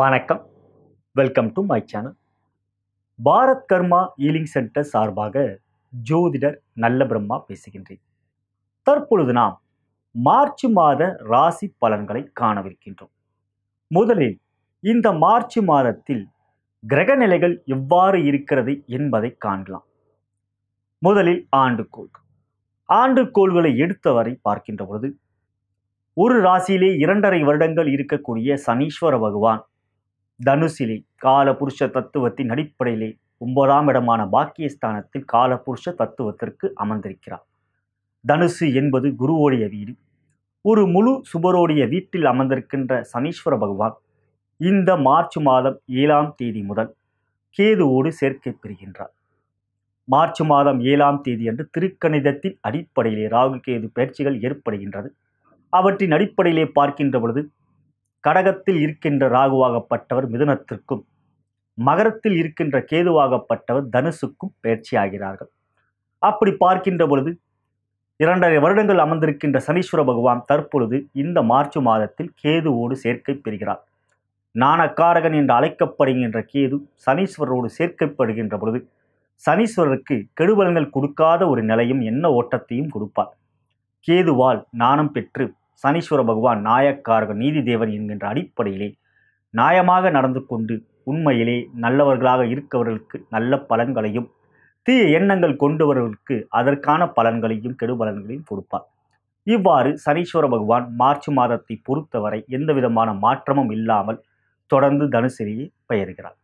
வணக்கம் welcome to my channel Bharat Karma healing centre சார்பாக ஜோதிடர் நல்ல பிரம்மா பேசுகின்றேன் தற்பொழுது நாம் மார்ச் மாத ராசி பலன்களை காணவிருக்கின்றோம் முதலில் இந்த மார்ச் மாதத்தில் கிரக நிலைகள் எவ்வாறு இருக்கிறது என்பதை காணலாம் முதலில் ஆண்டு ஆண்டுக்கோள்களை எடுத்தவரை பார்க்கின்ற பொழுது ஒரு ராசியிலே இரண்டரை வருடங்கள் இருக்கக்கூடிய சனீஸ்வர பகவான் தனுசிலி காலபுருஷ தத்துவத்தின் அடிப்படையிலே ஒன்பதாம் இடமான பாக்கியஸ்தானத்தில் காலபுருஷ தத்துவத்திற்கு அமர்ந்திருக்கிறார் தனுசு என்பது குருவோடைய வீடு ஒரு முழு சுபரோடைய வீட்டில் அமர்ந்திருக்கின்ற சனீஸ்வர பகவான் இந்த மார்ச் மாதம் ஏழாம் தேதி முதல் கேதுவோடு சேர்க்கை பெறுகின்றார் மார்ச் மாதம் ஏழாம் தேதி அன்று திருக்கணிதத்தின் அடிப்படையிலே ராகு கேது பயிற்சிகள் ஏற்படுகின்றது அவற்றின் அடிப்படையிலே பார்க்கின்ற பொழுது கடகத்தில் இருக்கின்ற ராகுவாகப்பட்டவர் மிதுனத்திற்கும் மகரத்தில் இருக்கின்ற கேதுவாகப்பட்டவர் தனுசுக்கும் பயிற்சி ஆகிறார்கள் அப்படி பார்க்கின்ற பொழுது இரண்டரை வருடங்கள் அமர்ந்திருக்கின்ற சனீஸ்வர பகவான் தற்பொழுது இந்த மார்ச் மாதத்தில் கேதுவோடு சேர்க்கை பெறுகிறார் நாணக்காரகன் என்று அழைக்கப்படுகின்ற கேது சனீஸ்வரரோடு சேர்க்கப்படுகின்ற பொழுது சனீஸ்வரருக்கு கெடுபலங்கள் கொடுக்காத ஒரு நிலையும் என்ன ஓட்டத்தையும் கொடுப்பார் கேதுவால் நாணம் பெற்று சனீஸ்வர பகவான் நாயக்காரர்கள் நீதி தேவன் என்கின்ற அடிப்படையிலே நியாயமாக நடந்து கொண்டு உண்மையிலே நல்லவர்களாக இருக்கவர்களுக்கு நல்ல பலன்களையும் தீய எண்ணங்கள் கொண்டவர்களுக்கு அதற்கான பலன்களையும் கெடுபலன்களையும் கொடுப்பார் இவ்வாறு சனீஸ்வர பகவான் மார்ச் மாதத்தை பொறுத்தவரை எந்த விதமான மாற்றமும் இல்லாமல் தொடர்ந்து தனுசரியை பெயர்கிறார்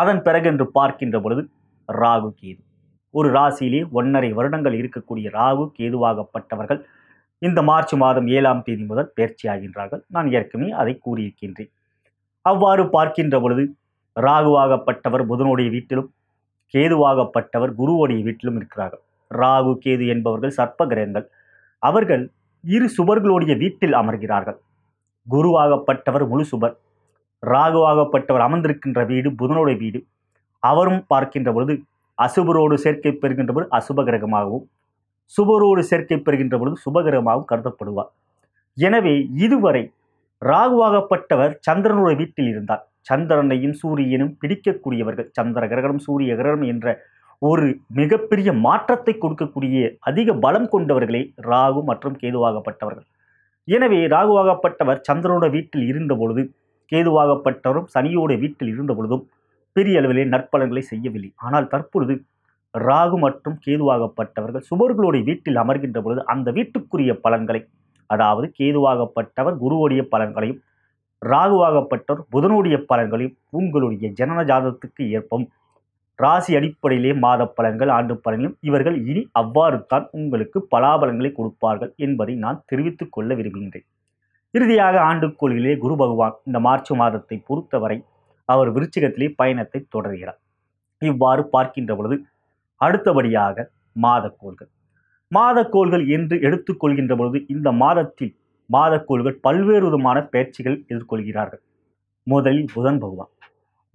அதன் பிறகு என்று பார்க்கின்ற பொழுது ராகு கேது ஒரு ராசியிலே ஒன்றரை வருடங்கள் இருக்கக்கூடிய ராகு கேதுவாகப்பட்டவர்கள் இந்த மார்ச் மாதம் ஏழாம் தேதி முதல் பயிற்சியாகின்றார்கள் நான் ஏற்கனவே அதை கூறியிருக்கின்றேன் அவ்வாறு பார்க்கின்ற பொழுது ராகுவாகப்பட்டவர் புதனுடைய வீட்டிலும் கேதுவாகப்பட்டவர் குருவோடைய வீட்டிலும் இருக்கிறார்கள் ராகு கேது என்பவர்கள் சர்ப்ப கிரகங்கள் அவர்கள் இரு சுபர்களுடைய வீட்டில் அமர்கிறார்கள் குருவாகப்பட்டவர் முழு சுபர் ராகுவாகப்பட்டவர் அமர்ந்திருக்கின்ற வீடு புதனுடைய வீடு அவரும் பார்க்கின்ற பொழுது அசுபரோடு சேர்க்கை பெறுகின்ற பொழுது அசுப கிரகமாகவும் சுபரோடு சேர்க்கை பெறுகின்ற பொழுது சுபகிரகமாகவும் கருதப்படுவார் எனவே இதுவரை ராகுவாகப்பட்டவர் சந்திரனுடைய வீட்டில் இருந்தார் சந்திரனையும் சூரியனும் பிடிக்கக்கூடியவர்கள் சந்திர கிரகணம் சூரிய கிரகணம் என்ற ஒரு மிகப்பெரிய மாற்றத்தை கொடுக்கக்கூடிய அதிக பலம் கொண்டவர்களே ராகு மற்றும் கேதுவாகப்பட்டவர்கள் எனவே ராகுவாகப்பட்டவர் சந்திரனோட வீட்டில் இருந்த பொழுது கேதுவாகப்பட்டவரும் சனியோட வீட்டில் இருந்த பொழுதும் பெரிய அளவிலே நற்பலன்களை செய்யவில்லை ஆனால் தற்பொழுது ராகு மற்றும் கேதுவாகப்பட்டவர்கள் சுபர்களுடைய வீட்டில் அமர்கின்ற பொழுது அந்த வீட்டுக்குரிய பலன்களை அதாவது கேதுவாகப்பட்டவர் குருவுடைய பலன்களையும் ராகுவாகப்பட்டவர் புதனுடைய பலன்களையும் உங்களுடைய ஜனன ஜாதகத்துக்கு ஏற்பம் ராசி அடிப்படையிலே மாத பலன்கள் ஆண்டு பலன்களும் இவர்கள் இனி அவ்வாறு தான் உங்களுக்கு பலாபலன்களை கொடுப்பார்கள் என்பதை நான் தெரிவித்துக் கொள்ள விரும்புகின்றேன் இறுதியாக ஆண்டுக்கோளிலே குரு பகவான் இந்த மார்ச் மாதத்தை பொறுத்தவரை அவர் விருச்சிகத்திலே பயணத்தை தொடர்கிறார் இவ்வாறு பார்க்கின்ற பொழுது அடுத்தபடியாக மாதக்கோள்கள் மாதக்கோள்கள் என்று எடுத்துக்கொள்கின்ற பொழுது இந்த மாதத்தில் மாதக்கோள்கள் பல்வேறு விதமான பயிற்சிகள் எதிர்கொள்கிறார்கள் முதலில் புதன் பகவான்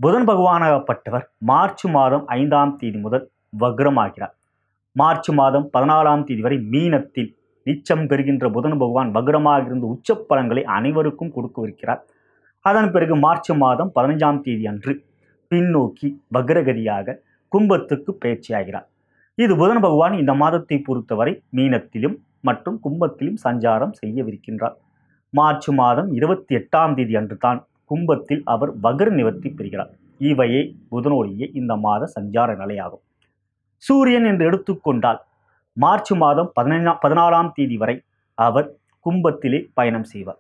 புதன் பகவானாகப்பட்டவர் மார்ச் மாதம் ஐந்தாம் தேதி முதல் வக்ரமாகிறார் மார்ச் மாதம் பதினாலாம் தேதி வரை மீனத்தில் நிச்சம் பெறுகின்ற புதன் பகவான் வக்ரமாக இருந்து உச்ச பலன்களை அனைவருக்கும் கொடுக்கவிருக்கிறார் அதன் பிறகு மார்ச் மாதம் பதினஞ்சாம் தேதி அன்று பின்னோக்கி வக்ரகதியாக கும்பத்துக்கு பயிற்சியாகிறார் இது புதன் பகவான் இந்த மாதத்தை பொறுத்தவரை மீனத்திலும் மற்றும் கும்பத்திலும் சஞ்சாரம் செய்யவிருக்கின்றார் மார்ச் மாதம் இருபத்தி எட்டாம் தேதி அன்று தான் கும்பத்தில் அவர் வகர் நிவர்த்தி பெறுகிறார் இவையே புதனோடைய இந்த மாத சஞ்சார நிலையாகும் சூரியன் என்று எடுத்துக்கொண்டால் மார்ச் மாதம் பதினைஞ்சாம் பதினாலாம் தேதி வரை அவர் கும்பத்திலே பயணம் செய்வார்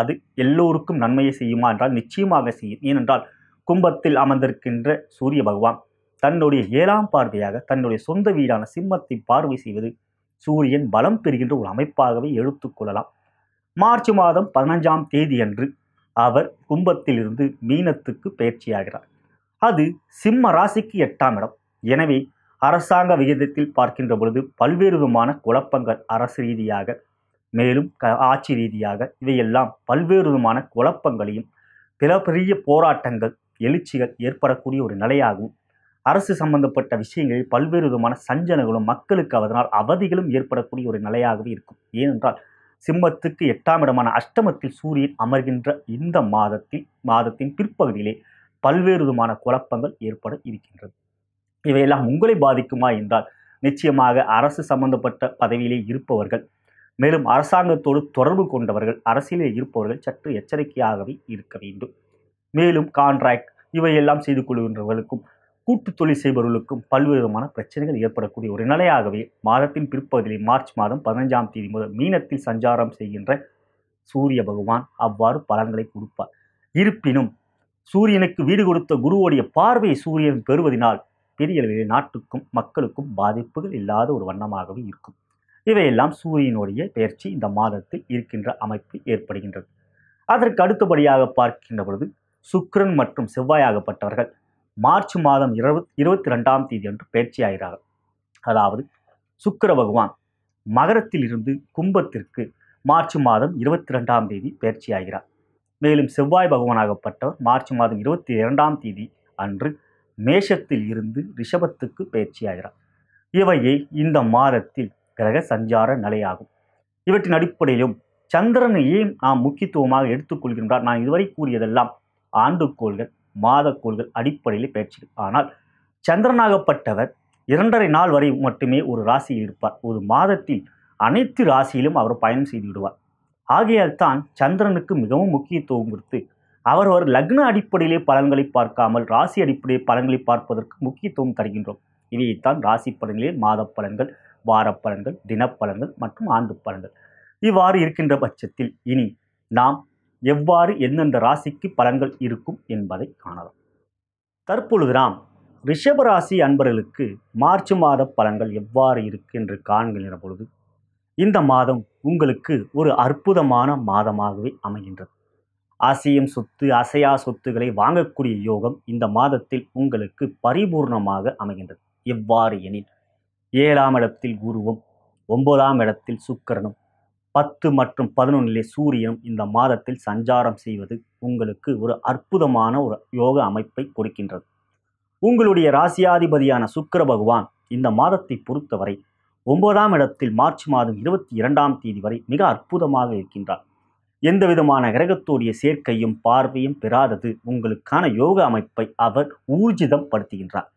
அது எல்லோருக்கும் நன்மையை செய்யுமா என்றால் நிச்சயமாக செய்யும் ஏனென்றால் கும்பத்தில் அமர்ந்திருக்கின்ற சூரிய பகவான் தன்னுடைய ஏழாம் பார்வையாக தன்னுடைய சொந்த வீடான சிம்மத்தை பார்வை செய்வது சூரியன் பலம் பெறுகின்ற ஒரு அமைப்பாகவே எடுத்துக்கொள்ளலாம் மார்ச் மாதம் பதினஞ்சாம் தேதியன்று அவர் கும்பத்திலிருந்து மீனத்துக்கு பயிற்சியாகிறார் அது சிம்ம ராசிக்கு எட்டாம் இடம் எனவே அரசாங்க விகிதத்தில் பார்க்கின்ற பொழுது பல்வேறு விதமான குழப்பங்கள் அரசு ரீதியாக மேலும் க ஆட்சி ரீதியாக இவையெல்லாம் பல்வேறு விதமான குழப்பங்களையும் பிற பெரிய போராட்டங்கள் எழுச்சிகள் ஏற்படக்கூடிய ஒரு நிலையாகவும் அரசு சம்பந்தப்பட்ட விஷயங்களில் பல்வேறு விதமான சஞ்சனங்களும் மக்களுக்கு அதனால் அவதிகளும் ஏற்படக்கூடிய ஒரு நிலையாகவே இருக்கும் ஏனென்றால் சிம்மத்துக்கு எட்டாம் இடமான அஷ்டமத்தில் சூரியன் அமர்கின்ற இந்த மாதத்தில் மாதத்தின் பிற்பகுதியிலே பல்வேறு விதமான குழப்பங்கள் ஏற்பட இருக்கின்றது இவையெல்லாம் உங்களை பாதிக்குமா என்றால் நிச்சயமாக அரசு சம்பந்தப்பட்ட பதவியிலே இருப்பவர்கள் மேலும் அரசாங்கத்தோடு தொடர்பு கொண்டவர்கள் அரசியலே இருப்பவர்கள் சற்று எச்சரிக்கையாகவே இருக்க வேண்டும் மேலும் கான்ட்ராக்ட் இவையெல்லாம் செய்து கொள்கின்றவர்களுக்கும் கூட்டு தொழில் செய்பவர்களுக்கும் பல்வேறு விதமான பிரச்சனைகள் ஏற்படக்கூடிய ஒரு நிலையாகவே மாதத்தின் பிற்பகுதியில் மார்ச் மாதம் பதினஞ்சாம் தேதி முதல் மீனத்தில் சஞ்சாரம் செய்கின்ற சூரிய பகவான் அவ்வாறு பலன்களை கொடுப்பார் இருப்பினும் சூரியனுக்கு வீடு கொடுத்த குருவோடைய பார்வையை சூரியன் பெறுவதனால் பெரிய அளவில் நாட்டுக்கும் மக்களுக்கும் பாதிப்புகள் இல்லாத ஒரு வண்ணமாகவே இருக்கும் இவையெல்லாம் சூரியனுடைய பயிற்சி இந்த மாதத்தில் இருக்கின்ற அமைப்பு ஏற்படுகின்றது அதற்கு அடுத்தபடியாக பார்க்கின்ற பொழுது சுக்ரன் மற்றும் செவ்வாயாகப்பட்டவர்கள் மார்ச் மாதம் இருபத் இருபத்தி ரெண்டாம் தேதி அன்று பயிற்சியாகிறார் அதாவது சுக்கர பகவான் மகரத்தில் இருந்து கும்பத்திற்கு மார்ச் மாதம் இருபத்தி ரெண்டாம் தேதி பயிற்சியாகிறார் மேலும் செவ்வாய் பகவானாகப்பட்டவர் மார்ச் மாதம் இருபத்தி இரண்டாம் தேதி அன்று மேஷத்தில் இருந்து ரிஷபத்துக்கு பயிற்சியாகிறார் இவையே இந்த மாதத்தில் கிரக சஞ்சார நிலையாகும் இவற்றின் அடிப்படையிலும் சந்திரனையே நாம் முக்கியத்துவமாக எடுத்துக்கொள்கின்றார் நான் இதுவரை கூறியதெல்லாம் ஆண்டுகோள்கள் மாதக்கோள்கள் அடிப்படையில் பயிற்சி ஆனால் சந்திரனாகப்பட்டவர் இரண்டரை நாள் வரை மட்டுமே ஒரு ராசியில் இருப்பார் ஒரு மாதத்தில் அனைத்து ராசியிலும் அவர் பயணம் செய்து விடுவார் ஆகையால் தான் சந்திரனுக்கு மிகவும் முக்கியத்துவம் கொடுத்து அவர் ஒரு லக்ன அடிப்படையிலே பலன்களை பார்க்காமல் ராசி அடிப்படையில் பலன்களை பார்ப்பதற்கு முக்கியத்துவம் தருகின்றோம் இவையைத்தான் ராசி பலன்களில் மாத பலன்கள் வார பலன்கள் தினப்பலன்கள் மற்றும் ஆண்டு பலன்கள் இவ்வாறு இருக்கின்ற பட்சத்தில் இனி நாம் எவ்வாறு எந்தெந்த ராசிக்கு பலன்கள் இருக்கும் என்பதை காணலாம் தற்பொழுது நாம் ரிஷபராசி அன்பர்களுக்கு மார்ச் மாத பலன்கள் எவ்வாறு இருக்கு என்று காண்கின்ற பொழுது இந்த மாதம் உங்களுக்கு ஒரு அற்புதமான மாதமாகவே அமைகின்றது அசையும் சொத்து அசையா சொத்துக்களை வாங்கக்கூடிய யோகம் இந்த மாதத்தில் உங்களுக்கு பரிபூர்ணமாக அமைகின்றது எவ்வாறு எனில் ஏழாம் இடத்தில் குருவும் ஒன்பதாம் இடத்தில் சுக்கரனும் பத்து மற்றும் பதினொன்றிலே சூரியன் இந்த மாதத்தில் சஞ்சாரம் செய்வது உங்களுக்கு ஒரு அற்புதமான ஒரு யோக அமைப்பை கொடுக்கின்றது உங்களுடைய ராசியாதிபதியான சுக்கர பகவான் இந்த மாதத்தை பொறுத்தவரை ஒன்பதாம் இடத்தில் மார்ச் மாதம் இருபத்தி இரண்டாம் தேதி வரை மிக அற்புதமாக இருக்கின்றார் எந்த விதமான கிரகத்தோடைய சேர்க்கையும் பார்வையும் பெறாதது உங்களுக்கான யோக அமைப்பை அவர் ஊர்ஜிதம் படுத்துகின்றார்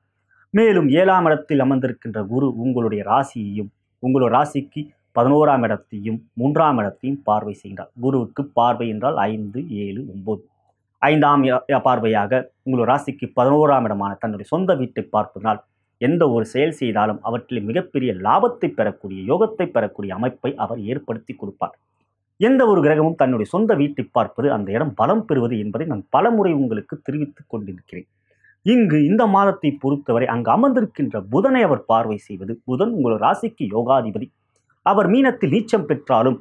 மேலும் ஏழாம் இடத்தில் அமர்ந்திருக்கின்ற குரு உங்களுடைய ராசியையும் உங்களுடைய ராசிக்கு பதினோராம் இடத்தையும் மூன்றாம் இடத்தையும் பார்வை செய்கிறார் குருவுக்கு பார்வை என்றால் ஐந்து ஏழு ஒம்பது ஐந்தாம் பார்வையாக உங்கள் ராசிக்கு பதினோராம் இடமான தன்னுடைய சொந்த வீட்டை பார்ப்பதனால் எந்த ஒரு செயல் செய்தாலும் அவற்றில் மிகப்பெரிய லாபத்தை பெறக்கூடிய யோகத்தை பெறக்கூடிய அமைப்பை அவர் ஏற்படுத்தி கொடுப்பார் எந்த ஒரு கிரகமும் தன்னுடைய சொந்த வீட்டை பார்ப்பது அந்த இடம் பலம் பெறுவது என்பதை நான் பலமுறை உங்களுக்கு தெரிவித்துக் கொண்டிருக்கிறேன் இங்கு இந்த மாதத்தை பொறுத்தவரை அங்கு அமர்ந்திருக்கின்ற புதனை அவர் பார்வை செய்வது புதன் உங்கள் ராசிக்கு யோகாதிபதி அவர் மீனத்தில் நீச்சம் பெற்றாலும்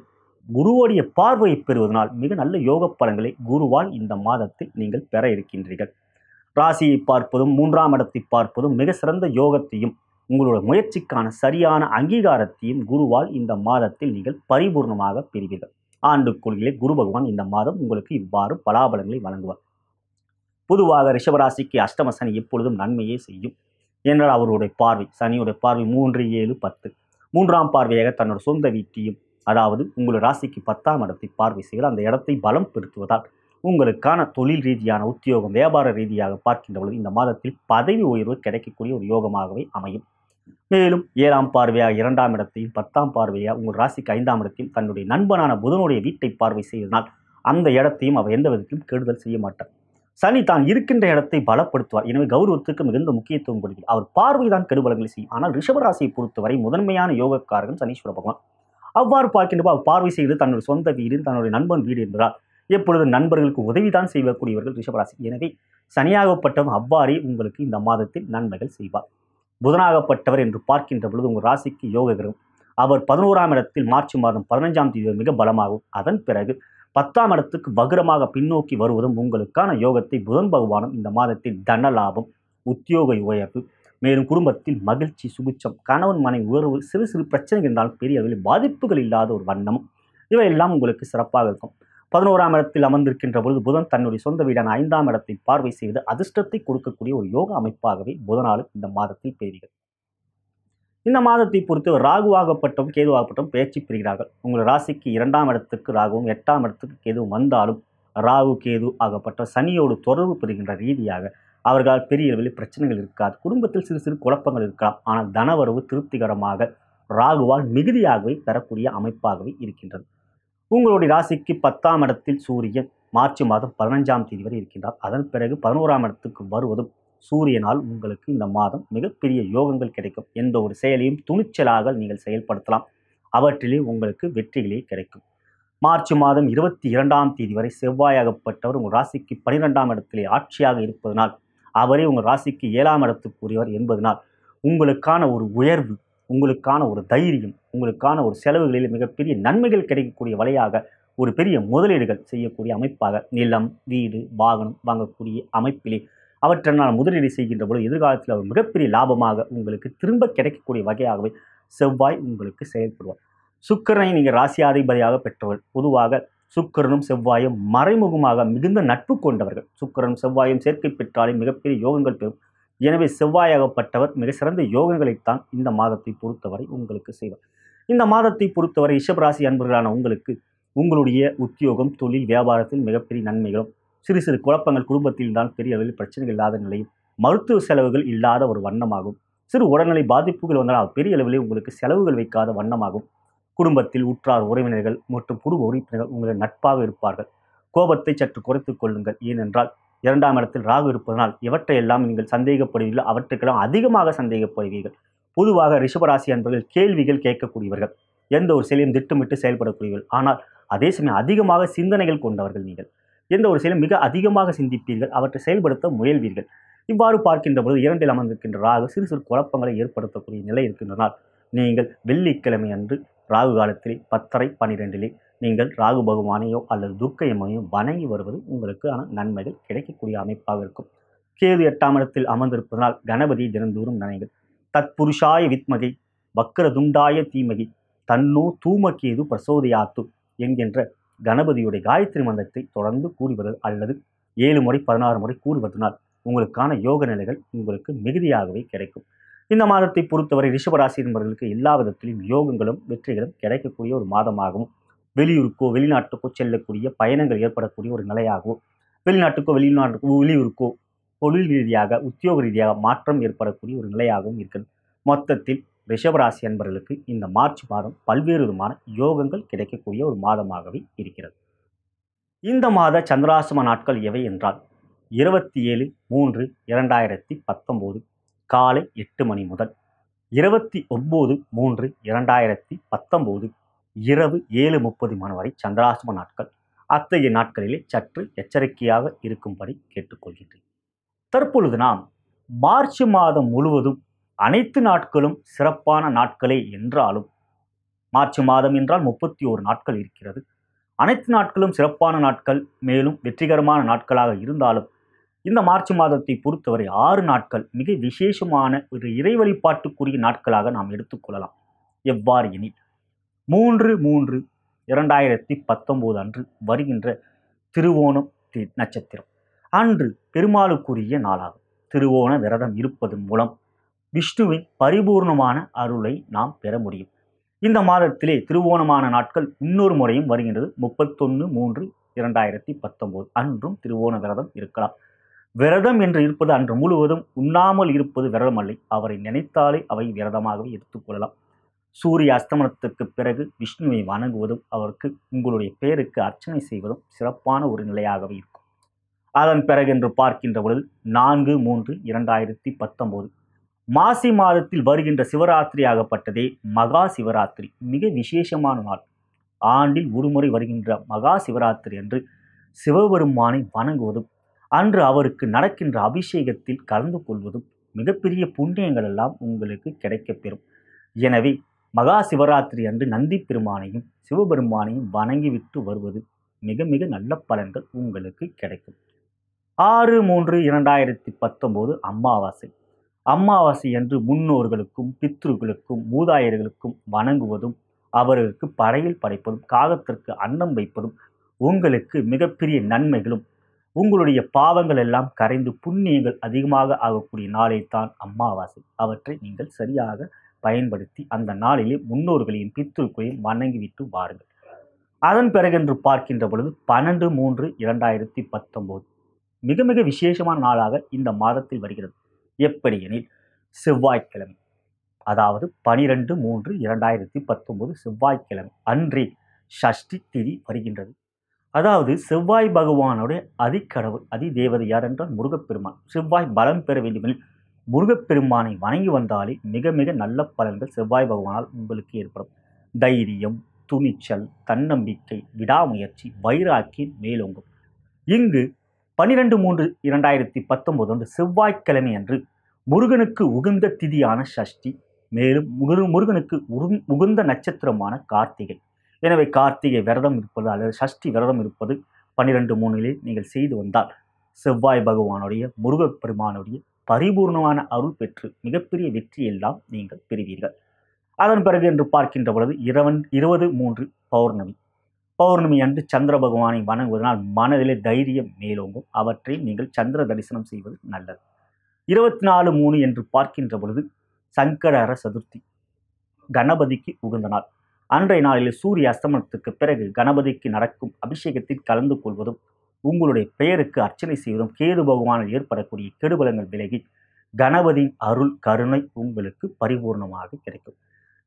குருவோடைய பார்வையை பெறுவதனால் மிக நல்ல யோக பலன்களை குருவால் இந்த மாதத்தில் நீங்கள் பெற இருக்கின்றீர்கள் ராசியை பார்ப்பதும் மூன்றாம் இடத்தை பார்ப்பதும் மிக சிறந்த யோகத்தையும் உங்களோட முயற்சிக்கான சரியான அங்கீகாரத்தையும் குருவால் இந்த மாதத்தில் நீங்கள் பரிபூர்ணமாக பெறுவீர்கள் கொள்கையிலே குரு பகவான் இந்த மாதம் உங்களுக்கு இவ்வாறு பலாபலங்களை வழங்குவார் பொதுவாக ரிஷபராசிக்கு அஷ்டம சனி எப்பொழுதும் நன்மையே செய்யும் என்றால் அவருடைய பார்வை சனியுடைய பார்வை மூன்று ஏழு பத்து மூன்றாம் பார்வையாக தன்னோட சொந்த வீட்டையும் அதாவது உங்கள் ராசிக்கு பத்தாம் இடத்தை பார்வை செய்து அந்த இடத்தை பலம் பெருத்துவதால் உங்களுக்கான தொழில் ரீதியான உத்தியோகம் வியாபார ரீதியாக பார்க்கின்ற பொழுது இந்த மாதத்தில் பதவி உயர்வு கிடைக்கக்கூடிய ஒரு யோகமாகவே அமையும் மேலும் ஏழாம் பார்வையாக இரண்டாம் இடத்தையும் பத்தாம் பார்வையாக உங்கள் ராசிக்கு ஐந்தாம் இடத்தையும் தன்னுடைய நண்பனான புதனுடைய வீட்டை பார்வை செய்தனால் அந்த இடத்தையும் அவர் எந்த விதத்திலும் கெடுதல் செய்ய மாட்டார் சனி தான் இருக்கின்ற இடத்தை பலப்படுத்துவார் எனவே கௌரவத்துக்கு மிகுந்த முக்கியத்துவம் கொடுக்கிறது அவர் பார்வைதான் கெடுபலங்களை செய்யும் ஆனால் ரிஷபராசியை பொறுத்தவரை முதன்மையான யோகக்காரகன் சனீஸ்வர பகவான் அவ்வாறு பார்க்கின்றபோது அவர் பார்வை செய்து தன்னுடைய சொந்த வீடு தன்னுடைய நண்பன் வீடு என்றால் எப்பொழுது நண்பர்களுக்கு உதவிதான் செய்யக்கூடியவர்கள் ரிஷபராசி எனவே சனியாகப்பட்டவர் அவ்வாறே உங்களுக்கு இந்த மாதத்தில் நன்மைகள் செய்வார் புதனாகப்பட்டவர் என்று பார்க்கின்ற பொழுது உங்கள் ராசிக்கு கிரகம் அவர் பதினோராம் இடத்தில் மார்ச் மாதம் பதினஞ்சாம் தேதி மிக பலமாகும் அதன் பிறகு பத்தாம் இடத்துக்கு வக்ரமாக பின்னோக்கி வருவதும் உங்களுக்கான யோகத்தை புதன் பகவானும் இந்த மாதத்தில் தன லாபம் உத்தியோக உயர்வு மேலும் குடும்பத்தில் மகிழ்ச்சி சுபிச்சம் கணவன் மனை உயர்வு சிறு சிறு பிரச்சனைகள் இருந்தாலும் பெரிய அளவில் பாதிப்புகள் இல்லாத ஒரு வண்ணமும் இவையெல்லாம் உங்களுக்கு சிறப்பாக இருக்கும் பதினோராம் இடத்தில் அமர்ந்திருக்கின்ற பொழுது புதன் தன்னுடைய சொந்த வீடான ஐந்தாம் இடத்தை பார்வை செய்து அதிர்ஷ்டத்தை கொடுக்கக்கூடிய ஒரு யோக அமைப்பாகவே புதனாலும் இந்த மாதத்தில் பெறுகிறது இந்த மாதத்தை பொறுத்து ராகுவாகப்பட்டும் கேதுவாகப்பட்டும் பயிற்சி பெறுகிறார்கள் உங்கள் ராசிக்கு இரண்டாம் இடத்துக்கு ராகுவும் எட்டாம் இடத்துக்கு கேதுவும் வந்தாலும் ராகு கேது ஆகப்பட்ட சனியோடு தொடர்பு பெறுகின்ற ரீதியாக அவர்களால் பெரிய அளவில் பிரச்சனைகள் இருக்காது குடும்பத்தில் சிறு சிறு குழப்பங்கள் இருக்கலாம் ஆனால் தனவரவு திருப்திகரமாக ராகுவால் மிகுதியாகவே பெறக்கூடிய அமைப்பாகவே இருக்கின்றது உங்களுடைய ராசிக்கு பத்தாம் இடத்தில் சூரியன் மார்ச் மாதம் பதினஞ்சாம் தேதி வரை இருக்கின்றார் அதன் பிறகு பதினோராம் இடத்துக்கு வருவதும் சூரியனால் உங்களுக்கு இந்த மாதம் மிகப்பெரிய யோகங்கள் கிடைக்கும் எந்த ஒரு செயலையும் துணிச்சலாக நீங்கள் செயல்படுத்தலாம் அவற்றிலே உங்களுக்கு வெற்றிகளே கிடைக்கும் மார்ச் மாதம் இருபத்தி இரண்டாம் தேதி வரை செவ்வாயாகப்பட்டவர் உங்கள் ராசிக்கு பனிரெண்டாம் இடத்திலே ஆட்சியாக இருப்பதனால் அவரே உங்கள் ராசிக்கு ஏழாம் இடத்துக்குரியவர் என்பதனால் உங்களுக்கான ஒரு உயர்வு உங்களுக்கான ஒரு தைரியம் உங்களுக்கான ஒரு செலவுகளில் மிகப்பெரிய நன்மைகள் கிடைக்கக்கூடிய வழியாக ஒரு பெரிய முதலீடுகள் செய்யக்கூடிய அமைப்பாக நிலம் வீடு வாகனம் வாங்கக்கூடிய அமைப்பிலே அவற்றை நான் முதலீடு செய்கின்ற பொழுது எதிர்காலத்தில் அவர் மிகப்பெரிய லாபமாக உங்களுக்கு திரும்ப கிடைக்கக்கூடிய வகையாகவே செவ்வாய் உங்களுக்கு செயல்படுவார் சுக்கரனை நீங்கள் ராசியாதிபதியாக பெற்றவர் பொதுவாக சுக்கரனும் செவ்வாயும் மறைமுகமாக மிகுந்த நட்பு கொண்டவர்கள் சுக்கரனும் செவ்வாயும் சேர்க்கை பெற்றாலே மிகப்பெரிய யோகங்கள் பெறும் எனவே செவ்வாயாகப்பட்டவர் மிக சிறந்த யோகங்களைத்தான் இந்த மாதத்தை பொறுத்தவரை உங்களுக்கு செய்வார் இந்த மாதத்தை பொறுத்தவரை ரிஷபராசி அன்பர்களான உங்களுக்கு உங்களுடைய உத்தியோகம் தொழில் வியாபாரத்தில் மிகப்பெரிய நன்மைகளும் சிறு சிறு குழப்பங்கள் குடும்பத்தில் தான் பெரிய அளவில் பிரச்சனைகள் இல்லாத நிலையும் மருத்துவ செலவுகள் இல்லாத ஒரு வண்ணமாகும் சிறு உடல்நிலை பாதிப்புகள் வந்தால் பெரிய அளவில் உங்களுக்கு செலவுகள் வைக்காத வண்ணமாகும் குடும்பத்தில் உற்றார் உறவினர்கள் மற்றும் குடும்ப உறுப்பினர்கள் உங்களை நட்பாக இருப்பார்கள் கோபத்தை சற்று குறைத்து கொள்ளுங்கள் ஏனென்றால் இரண்டாம் இடத்தில் ராகு இருப்பதனால் இவற்றையெல்லாம் நீங்கள் சந்தேகப்படுவீர்கள் அவற்றுக்கெல்லாம் அதிகமாக சந்தேகப்படுவீர்கள் பொதுவாக ரிஷபராசி என்பவர்கள் கேள்விகள் கேட்கக்கூடியவர்கள் எந்த ஒரு செயலையும் திட்டமிட்டு செயல்படக்கூடியவர்கள் ஆனால் அதே சமயம் அதிகமாக சிந்தனைகள் கொண்டவர்கள் நீங்கள் எந்த ஒரு செயலும் மிக அதிகமாக சிந்திப்பீர்கள் அவற்றை செயல்படுத்த முயல்வீர்கள் இவ்வாறு பார்க்கின்ற பொழுது இரண்டில் அமர்ந்திருக்கின்ற ராகு சிறு சிறு குழப்பங்களை ஏற்படுத்தக்கூடிய நிலை இருக்கின்றனால் நீங்கள் வெள்ளிக்கிழமை அன்று ராகு காலத்திலே பத்தரை பன்னிரெண்டிலே நீங்கள் ராகு பகவானையோ அல்லது துர்க்கையம்மையோ வணங்கி வருவது உங்களுக்கான நன்மைகள் கிடைக்கக்கூடிய அமைப்பாக இருக்கும் கேது எட்டாம் இடத்தில் அமர்ந்திருப்பதனால் கணபதியை தினந்தோறும் நனைகள் தத்புருஷாய வித்மகை துண்டாய தீமகி தன்னோ தூமகேது பிரசோதையாத்து என்கின்ற கணபதியுடைய காயத்ரி மந்திரத்தை தொடர்ந்து கூறி வருவது அல்லது ஏழு முறை பதினாறு முறை கூறி வருவதனால் உங்களுக்கான யோக நிலைகள் உங்களுக்கு மிகுதியாகவே கிடைக்கும் இந்த மாதத்தை பொறுத்தவரை ரிஷபராசி என்பவர்களுக்கு எல்லா விதத்திலும் யோகங்களும் வெற்றிகளும் கிடைக்கக்கூடிய ஒரு மாதமாகவும் வெளியூருக்கோ வெளிநாட்டுக்கோ செல்லக்கூடிய பயணங்கள் ஏற்படக்கூடிய ஒரு நிலையாகவும் வெளிநாட்டுக்கோ வெளிநாட்டுக்கோ வெளியூருக்கோ தொழில் ரீதியாக உத்தியோக ரீதியாக மாற்றம் ஏற்படக்கூடிய ஒரு நிலையாகவும் இருக்கிறது மொத்தத்தில் ரிஷபராசி அன்பர்களுக்கு இந்த மார்ச் மாதம் பல்வேறு விதமான யோகங்கள் கிடைக்கக்கூடிய ஒரு மாதமாகவே இருக்கிறது இந்த மாத சந்திராசிரம நாட்கள் எவை என்றால் இருபத்தி ஏழு மூன்று இரண்டாயிரத்தி பத்தொம்போது காலை எட்டு மணி முதல் இருபத்தி ஒம்பது மூன்று இரண்டாயிரத்தி பத்தொம்போது இரவு ஏழு முப்பது மணி வரை சந்திராசிரம நாட்கள் அத்தகைய நாட்களிலே சற்று எச்சரிக்கையாக இருக்கும்படி கேட்டுக்கொள்கின்றேன் தற்பொழுது நாம் மார்ச் மாதம் முழுவதும் அனைத்து நாட்களும் சிறப்பான நாட்களே என்றாலும் மார்ச் மாதம் என்றால் முப்பத்தி ஒரு நாட்கள் இருக்கிறது அனைத்து நாட்களும் சிறப்பான நாட்கள் மேலும் வெற்றிகரமான நாட்களாக இருந்தாலும் இந்த மார்ச் மாதத்தை பொறுத்தவரை ஆறு நாட்கள் மிக விசேஷமான ஒரு இறை வழிபாட்டுக்குரிய நாட்களாக நாம் எடுத்துக்கொள்ளலாம் எவ்வாறு எனில் மூன்று மூன்று இரண்டாயிரத்தி பத்தொம்போது அன்று வருகின்ற திருவோணம் நட்சத்திரம் அன்று பெருமாளுக்குரிய நாளாகும் திருவோண விரதம் இருப்பதன் மூலம் விஷ்ணுவின் பரிபூர்ணமான அருளை நாம் பெற முடியும் இந்த மாதத்திலே திருவோணமான நாட்கள் இன்னொரு முறையும் வருகின்றது முப்பத்தொன்று மூன்று இரண்டாயிரத்தி பத்தொம்போது அன்றும் திருவோண விரதம் இருக்கலாம் விரதம் என்று இருப்பது அன்று முழுவதும் உண்ணாமல் இருப்பது விரதம் அல்ல அவரை நினைத்தாலே அவை விரதமாகவே எடுத்துக்கொள்ளலாம் சூரிய அஸ்தமனத்துக்கு பிறகு விஷ்ணுவை வணங்குவதும் அவருக்கு உங்களுடைய பேருக்கு அர்ச்சனை செய்வதும் சிறப்பான ஒரு நிலையாகவே இருக்கும் அதன் பிறகு என்று பார்க்கின்ற பொழுது நான்கு மூன்று இரண்டாயிரத்தி பத்தொம்போது மாசி மாதத்தில் வருகின்ற சிவராத்திரி ஆகப்பட்டதே மகா சிவராத்திரி மிக விசேஷமான நாள் ஆண்டில் ஒருமுறை வருகின்ற மகா சிவராத்திரி அன்று சிவபெருமானை வணங்குவதும் அன்று அவருக்கு நடக்கின்ற அபிஷேகத்தில் கலந்து கொள்வதும் மிகப்பெரிய புண்ணியங்கள் எல்லாம் உங்களுக்கு கிடைக்கப்பெறும் எனவே மகா சிவராத்திரி அன்று நந்தி பெருமானையும் சிவபெருமானையும் வணங்கிவிட்டு வருவது மிக மிக நல்ல பலன்கள் உங்களுக்கு கிடைக்கும் ஆறு மூன்று இரண்டாயிரத்தி பத்தொம்போது அமாவாசை அம்மாவாசை என்று முன்னோர்களுக்கும் பித்ருக்களுக்கும் மூதாயர்களுக்கும் வணங்குவதும் அவர்களுக்கு படையில் படைப்பதும் காகத்திற்கு அன்னம் வைப்பதும் உங்களுக்கு மிகப்பெரிய நன்மைகளும் உங்களுடைய பாவங்கள் எல்லாம் கரைந்து புண்ணியங்கள் அதிகமாக ஆகக்கூடிய நாளை தான் அம்மாவாசை அவற்றை நீங்கள் சரியாக பயன்படுத்தி அந்த நாளிலே முன்னோர்களையும் பித்திருக்களையும் வணங்கிவிட்டு வாருங்கள் அதன் பிறகென்று பார்க்கின்ற பொழுது பன்னெண்டு மூன்று இரண்டாயிரத்தி பத்தொம்போது மிக மிக விசேஷமான நாளாக இந்த மாதத்தில் வருகிறது எப்படியெனில் செவ்வாய்க்கிழமை அதாவது பனிரெண்டு மூன்று இரண்டாயிரத்தி பத்தொன்பது செவ்வாய்க்கிழமை அன்றே ஷஷ்டி திதி வருகின்றது அதாவது செவ்வாய் பகவானுடைய அதிக்கடவுள் அதி தேவதை யார் என்றால் முருகப்பெருமான் செவ்வாய் பலம் பெற வேண்டுமெனில் முருகப்பெருமானை வணங்கி வந்தாலே மிக மிக நல்ல பலன்கள் செவ்வாய் பகவானால் உங்களுக்கு ஏற்படும் தைரியம் துணிச்சல் தன்னம்பிக்கை விடாமுயற்சி வைராக்கி மேலோங்கும் இங்கு பன்னிரெண்டு மூன்று இரண்டாயிரத்தி பத்தொன்பது அன்று செவ்வாய்க்கிழமை அன்று முருகனுக்கு உகந்த திதியான சஷ்டி மேலும் முரு முருகனுக்கு உகந்த நட்சத்திரமான கார்த்திகை எனவே கார்த்திகை விரதம் இருப்பது அல்லது சஷ்டி விரதம் இருப்பது பன்னிரெண்டு மூணிலே நீங்கள் செய்து வந்தால் செவ்வாய் பகவானுடைய முருக பெருமானுடைய பரிபூர்ணமான அருள் பெற்று மிகப்பெரிய வெற்றியெல்லாம் நீங்கள் பெறுவீர்கள் அதன் பிறகு என்று பார்க்கின்ற பொழுது இரவன் இருபது மூன்று பௌர்ணமி பௌர்ணமி அன்று சந்திர பகவானை வணங்குவதனால் மனதிலே தைரியம் மேலோங்கும் அவற்றை நீங்கள் சந்திர தரிசனம் செய்வது நல்லது இருபத்தி நாலு மூணு என்று பார்க்கின்ற பொழுது சங்கடர சதுர்த்தி கணபதிக்கு உகந்த நாள் அன்றைய நாளில் சூரிய அஸ்தமனத்துக்கு பிறகு கணபதிக்கு நடக்கும் அபிஷேகத்தில் கலந்து கொள்வதும் உங்களுடைய பெயருக்கு அர்ச்சனை செய்வதும் கேது பகவானில் ஏற்படக்கூடிய கெடுபலங்கள் விலகி கணபதியின் அருள் கருணை உங்களுக்கு பரிபூர்ணமாக கிடைக்கும்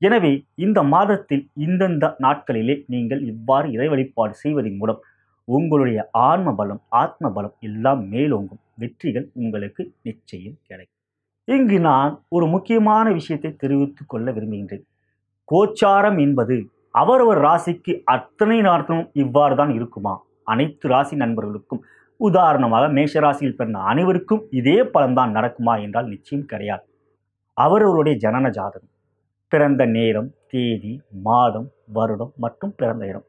எனவே இந்த மாதத்தில் இந்தந்த நாட்களிலே நீங்கள் இவ்வாறு இறை வழிபாடு செய்வதன் மூலம் உங்களுடைய ஆன்ம பலம் ஆத்ம பலம் எல்லாம் மேலோங்கும் வெற்றிகள் உங்களுக்கு நிச்சயம் கிடைக்கும் இங்கு நான் ஒரு முக்கியமான விஷயத்தை தெரிவித்துக் கொள்ள விரும்புகின்றேன் கோச்சாரம் என்பது அவரவர் ராசிக்கு அத்தனை நாட்களும் இவ்வாறு தான் இருக்குமா அனைத்து ராசி நண்பர்களுக்கும் உதாரணமாக மேஷராசியில் பிறந்த அனைவருக்கும் இதே பலன்தான் நடக்குமா என்றால் நிச்சயம் கிடையாது அவரவருடைய ஜனன ஜாதகம் பிறந்த நேரம் தேதி மாதம் வருடம் மற்றும் பிறந்த இடம்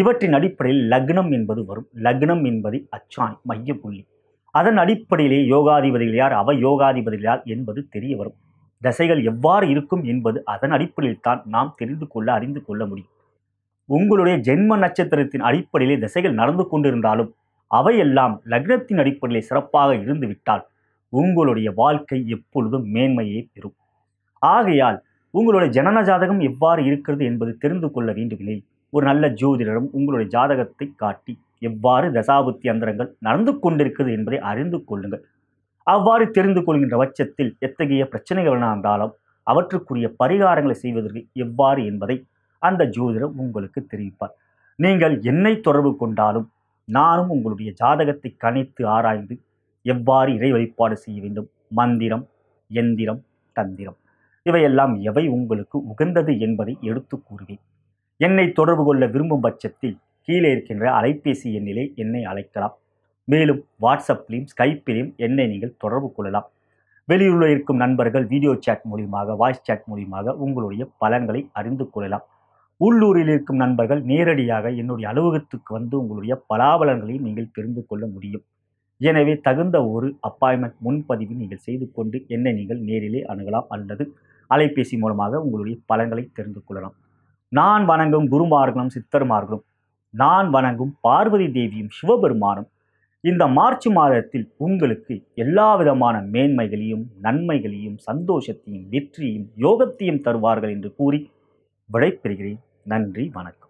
இவற்றின் அடிப்படையில் லக்னம் என்பது வரும் லக்னம் என்பது அச்சாணி புள்ளி அதன் அடிப்படையிலே யோகாதிபதிகள் யார் அவ யோகாதிபதிகள் யார் என்பது தெரிய வரும் தசைகள் எவ்வாறு இருக்கும் என்பது அதன் அடிப்படையில் தான் நாம் தெரிந்து கொள்ள அறிந்து கொள்ள முடியும் உங்களுடைய ஜென்ம நட்சத்திரத்தின் அடிப்படையிலே தசைகள் நடந்து கொண்டிருந்தாலும் அவையெல்லாம் லக்னத்தின் அடிப்படையில் சிறப்பாக இருந்துவிட்டால் உங்களுடைய வாழ்க்கை எப்பொழுதும் மேன்மையே பெறும் ஆகையால் உங்களுடைய ஜனன ஜாதகம் எவ்வாறு இருக்கிறது என்பது தெரிந்து கொள்ள வேண்டுமில்லை ஒரு நல்ல ஜோதிடரும் உங்களுடைய ஜாதகத்தை காட்டி எவ்வாறு தசாபுத்தி அந்தரங்கள் நடந்து கொண்டிருக்கிறது என்பதை அறிந்து கொள்ளுங்கள் அவ்வாறு தெரிந்து கொள்கின்ற பட்சத்தில் எத்தகைய பிரச்சனைகள் இருந்தாலும் அவற்றுக்குரிய பரிகாரங்களை செய்வதற்கு எவ்வாறு என்பதை அந்த ஜோதிடர் உங்களுக்கு தெரிவிப்பார் நீங்கள் என்னை தொடர்பு கொண்டாலும் நானும் உங்களுடைய ஜாதகத்தை கணித்து ஆராய்ந்து எவ்வாறு இறை வழிபாடு செய்ய வேண்டும் மந்திரம் எந்திரம் தந்திரம் இவையெல்லாம் எவை உங்களுக்கு உகந்தது என்பதை எடுத்து கூறுவேன் என்னை தொடர்பு கொள்ள விரும்பும் பட்சத்தில் கீழே இருக்கின்ற அலைபேசி எண்ணிலே என்னை அழைக்கலாம் மேலும் வாட்ஸ்அப்லேயும் ஸ்கைப்பிலையும் என்னை நீங்கள் தொடர்பு கொள்ளலாம் வெளியூரில் இருக்கும் நண்பர்கள் வீடியோ சேட் மூலியமாக வாய்ஸ் சேட் மூலியமாக உங்களுடைய பலன்களை அறிந்து கொள்ளலாம் உள்ளூரில் இருக்கும் நண்பர்கள் நேரடியாக என்னுடைய அலுவலகத்துக்கு வந்து உங்களுடைய பலாபலன்களையும் நீங்கள் தெரிந்து கொள்ள முடியும் எனவே தகுந்த ஒரு அப்பாயின்மெண்ட் முன்பதிவு நீங்கள் செய்து கொண்டு என்னை நீங்கள் நேரிலே அணுகலாம் அல்லது அலைபேசி மூலமாக உங்களுடைய பலன்களை தெரிந்து கொள்ளலாம் நான் வணங்கும் குருமார்களும் சித்தர்மார்களும் நான் வணங்கும் பார்வதி தேவியும் சிவபெருமானும் இந்த மார்ச் மாதத்தில் உங்களுக்கு எல்லா விதமான மேன்மைகளையும் நன்மைகளையும் சந்தோஷத்தையும் வெற்றியும் யோகத்தையும் தருவார்கள் என்று கூறி விடைபெறுகிறேன் நன்றி வணக்கம்